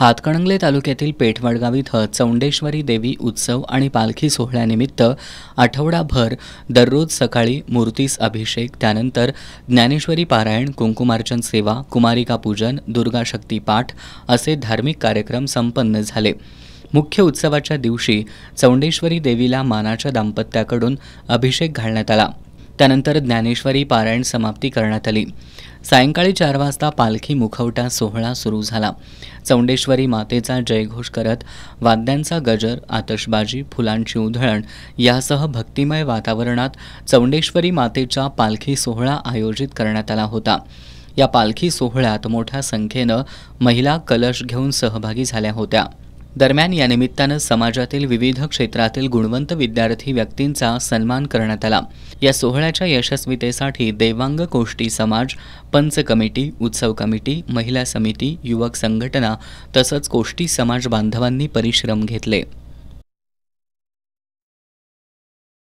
हातकणंगले तालुक्यातील पेठवडगाव इथं चौंडेश्वरी देवी उत्सव आणि पालखी सोहळ्यानिमित्त आठवडाभर दररोज सकाळी मूर्तीस अभिषेक त्यानंतर ज्ञानेश्वरी पारायण कुंकुमार्चन सेवा कुमारिका पूजन शक्ती पाठ असे धार्मिक कार्यक्रम संपन्न झाले मुख्य उत्सवाच्या दिवशी चौंडेश्वरी देवीला मानाच्या दाम्पत्याकडून अभिषेक घालण्यात आला त्यानंतर ज्ञानेश्वरी पारायण समाप्ती करण्यात आली सायंकाळी चार वाजता पालखी मुखवटा सोहळा सुरू झाला चौंडेश्वरी मातेचा जयघोष करत वाद्यांचा गजर आतषबाजी फुलांची उधळण यासह भक्तिमय वातावरणात चौंडेश्वरी मातेचा पालखी सोहळा आयोजित करण्यात आला होता या पालखी सोहळ्यात मोठ्या संख्येनं महिला कलश घेऊन सहभागी झाल्या होत्या दरम्यान या निमित्तानं समाजातील विविध क्षेत्रातील गुणवंत विद्यार्थी व्यक्तींचा सन्मान करण्यात आला या सोहळ्याच्या यशस्वीतेसाठी देवांग कोष्टी समाज पंच कमिटी उत्सव कमिटी महिला समिती युवक संघटना तसंच कोष्टी समाज बांधवांनी परिश्रम घेतले